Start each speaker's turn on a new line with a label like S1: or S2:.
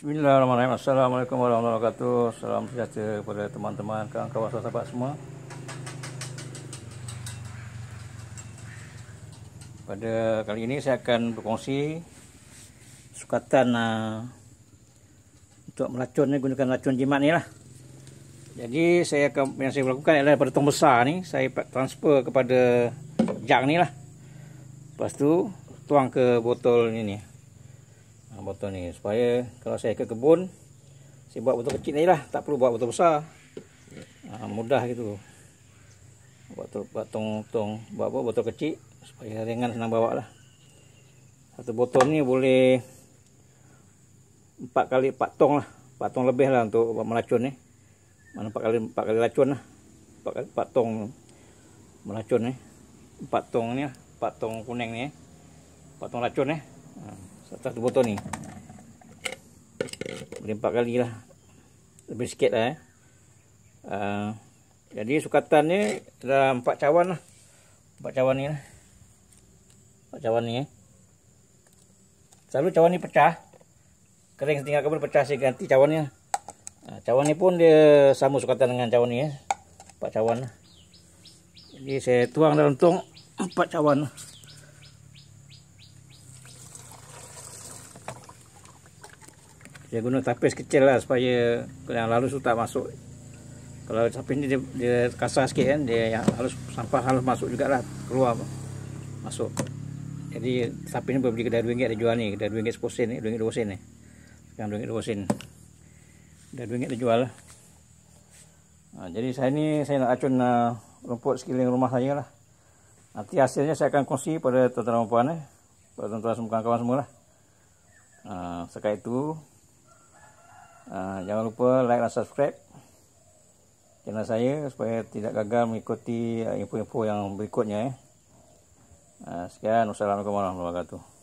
S1: Bismillahirrahmanirrahim. Assalamualaikum warahmatullahi wabarakatuh. Salam sejahtera kepada teman-teman, kawan-kawan sahabat semua. Pada kali ini saya akan berkongsi sukatan uh, untuk melacun ni gunakan racun jimat ni lah. Jadi saya akan yang saya lakukan adalah pada tong besar ni saya transfer kepada jang ni lah. Lepas tu tuang ke botol ni ni ha, botol ni supaya kalau saya ke kebun saya buat botol kecil ni lah tak perlu buat botol besar ha, mudah gitu buat tong-tong buat apa botol kecil supaya ringan senang bawa lah satu botol ni boleh empat kali empat tong lah empat tong lebih lah untuk melacun ni mana empat kali empat kali lacun lah empat kali 4 tong melacun ni empat tong ni lah 4 tong kuning ni empat tong lacun ni Hmm atas tu botol ni boleh empat kali lah lebih sikit lah eh. uh, jadi sukatan ni dah empat cawan lah empat cawan ni lah empat cawan ni eh. selalu cawan ni pecah kering setinggal kemudian pecah saya ganti cawan ni lah. uh, cawan ni pun dia sama sukatan dengan cawan ni eh. empat cawan lah jadi saya tuang dalam tong empat cawan lah. dia guna tapis kecil lah supaya yang lalu tu tak masuk kalau tapis ni dia, dia kasar sikit kan dia yang halus sampah halus masuk juga lah keluar masuk jadi tapis ni boleh beli kedai RM2 dia jual ni kedai RM2 RM10 ni RM2 RM2 ni sekarang RM2 RM2 kedai RM2 dia jual lah ha, jadi saya ni saya nak acun uh, rumput sekiling rumah saya lah nanti hasilnya saya akan kongsi pada tuan-tuan dan puan eh. pada tuan-tuan kawan-kawan semua lah Uh, ha, sekarang itu Uh, jangan lupa like dan subscribe channel saya supaya tidak gagal mengikuti ah, info-info yang berikutnya. Eh. Uh, sekian. Wassalamualaikum warahmatullahi wabarakatuh.